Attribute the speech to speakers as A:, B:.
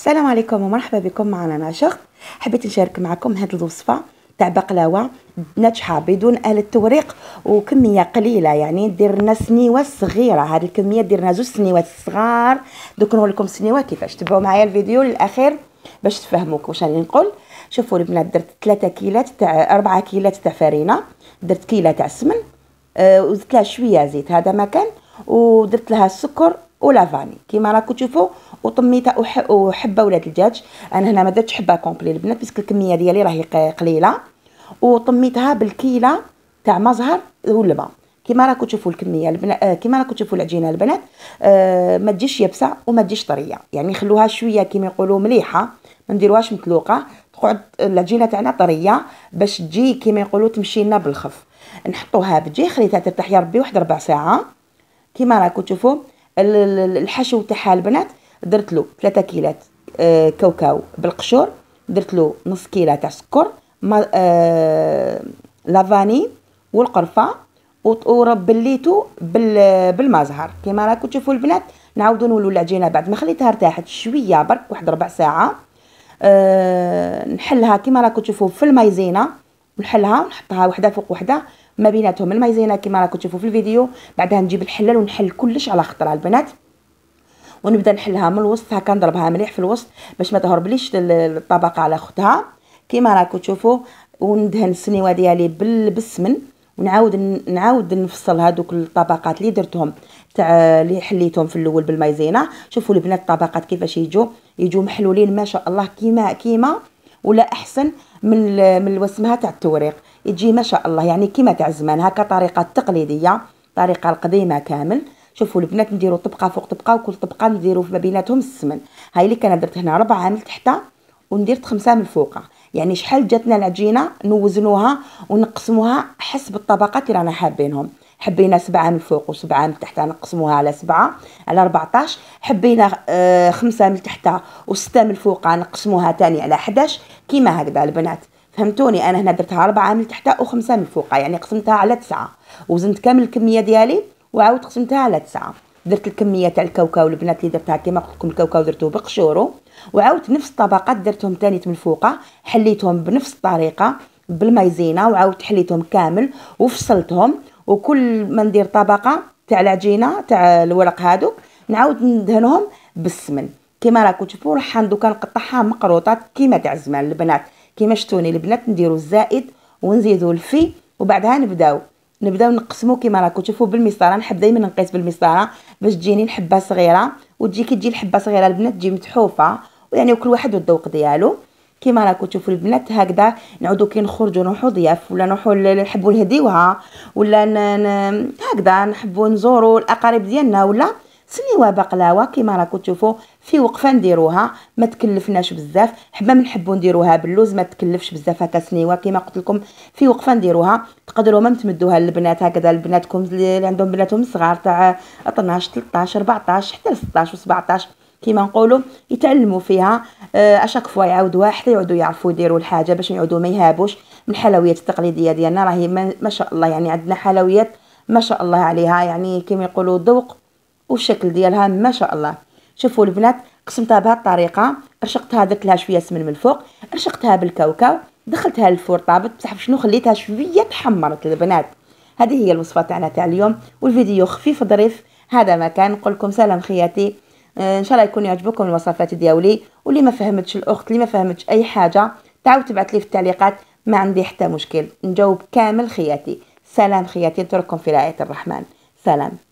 A: السلام عليكم ومرحبا بكم معنا ناشخ حبيت نشارك معكم هذه الوصفه تاع بقلاوه ناجحه بدون آلة توريق وكميه قليله يعني درنا سنيوه صغيره هذه الكميه درنا زوج سنيوات صغار دوك نقول لكم سنيوه كيفاش تبعوا معايا الفيديو للاخير باش تفهموك واش راني نقول شوفوا البنات درت 3 كيلات تاع 4 كيلات تاع فرينه درت كيله تاع سمن آه، وزدت لها شويه زيت هذا ما كان ودرت لها السكر ولا فاني كيما راكم تشوفوا وطميتها وحبه ولاد الدجاج انا هنا ما درتش حبه كومبلي البنات باسكو الكميه ديالي راهي قليله وطميتها بالكيله تاع مزهر واللبن كيما راكم تشوفوا الكميه البنا... آه، كيما راكم تشوفوا العجينه البنات آه ما تجيش يابسه وما تجيش طريه يعني خلوها شويه كيما يقولوا مليحه ما نديروهاش مطلوقه تقعد العجينه تاعنا طريه باش تجي كيما يقولوا تمشي لنا بالخف نحطوها بجي خليتها ترتاح يا ربي واحد ربع ساعه كيما راكم تشوفوا الحشو تاعها البنات درت له 3 كيلات آه، كاوكاو بالقشور درت له نص كيلة تاع سكر ما آه لافاني والقرفة وربليتو بال بالمزهر كيما راكم تشوفوا البنات نعاودو نولو العجينه بعد ما خليتها ارتاحت شويه برك واحد ربع ساعه أه نحلها كيما راكم تشوفوا في المايزينا نحلها ونحطها وحده فوق وحده ما بيناتهم المايزينا كما راكم تشوفوا في الفيديو بعدها نجيب الحلال ونحل كلش على خطر البنات ونبدا نحلها من الوسط هكا نضربها مليح في الوسط باش ما تهربليش الطبقه على اختها كما راكم تشوفوا وندهن السنيوه ديالي بالسمن ونعاود نعاود نفصل هذوك الطبقات اللي درتهم تاع اللي حليتهم في الاول بالمايزينا شوفوا البنات الطبقات كيفاش يجوا يجوا محلولين ما شاء الله كيما كيما ولا احسن من من الوسمها تاع التوريق يجي ما شاء الله يعني كيما تاع زمان هكا طريقه تقليديه الطريقه القديمه كامل شوفوا البنات نديروا طبقه فوق طبقه وكل طبقه نديروا ما بيناتهم السمن هاي اللي كان درت هنا ربعه عامل تحت وندرت خمسه من فوق يعني شحال جاتنا العجينه نوزنوها ونقسموها حسب الطبقات اللي رانا حابينهم حبينا سبعة من فوق وسبعة من تحت نقسموها على سبعة على 14 حبينا آه خمسة من تحت وستة من فوق نقسموها تاني على 11 كيما هكذا البنات فهمتوني انا هنا درتها أربعة عملت تحت وخمسة من فوق يعني قسمتها على تسعة وزنت كامل الكمية ديالي وعاود قسمتها على تسعة درت الكميه تاع الكاوكاو البنات اللي درتها كيما قلت لكم الكاوكاو درته بقشورو وعاودت نفس الطبقات درتهم ثاني من فوق حليتهم بنفس الطريقه بالمايزينا وعاودت حليتهم كامل وفصلتهم وكل ما ندير طبقه تاع العجينه تاع الورق هادوك نعاود ندهنهم بالسمن كيما راكم تشوفوا راح دوكا نقطعها مقروطه كيما تاع زمان البنات كيما شتوني البنات نديرو الزائد ونزيدو الفي وبعدها نبداو نبداو نقسمو كيما راكم تشوفو بالمسطره نحب دائما نقيس بالمسطره باش تجيني الحبه صغيره وتجي كي تجي الحبه صغيره البنات تجي متحوفه ويعني كل واحد والذوق ديالو كيما راكم تشوفو البنات هكذا نعودو كي نخرجو نروحو ضياف ولا نروحو نحبو نهديوها ولا هكذا نحبو نزورو الاقارب ديالنا ولا سنيوه بقلاوه كيما راكم تشوفوا في وقفه نديروها ما تكلفناش بزاف حبه منحبو نديروها باللوز ما تكلفش بزاف هكا سنيوه كيما قلت لكم في وقفه نديروها تقدروا ما تمدوها للبنات هكذا لبناتكم اللي عندهم بناتهم صغار تاع 12 13 14 حتى 16 و17 كيما نقولوا يتعلموا فيها آه، اشاك فوا يعاودوها حتى يعودوا يعرفوا يديروا الحاجه باش يعودوا ما يهابوش من الحلويات التقليديه ديالنا راهي ما شاء الله يعني عندنا حلويات ما شاء الله عليها يعني كيما يقولوا ذوق والشكل ديالها ما شاء الله شوفوا البنات قسمتها بهذه الطريقه رشقتها درت لها شويه سمن من الفوق رشقتها بالكاوكاو دخلتها للفور طابت بصح شنو خليتها شويه تحمرت البنات هذه هي الوصفه تاعنا تاع اليوم والفيديو خفيف ظريف هذا ما كان نقول لكم سلام خياتي آه، ان شاء الله يكون يعجبكم الوصفات ديالي واللي ما فهمتش الاخت اللي ما فهمتش اي حاجه تعاود تبعث لي في التعليقات ما عندي حتى مشكل نجاوب كامل خياتي سلام خياتي نترككم في رعايه الرحمن سلام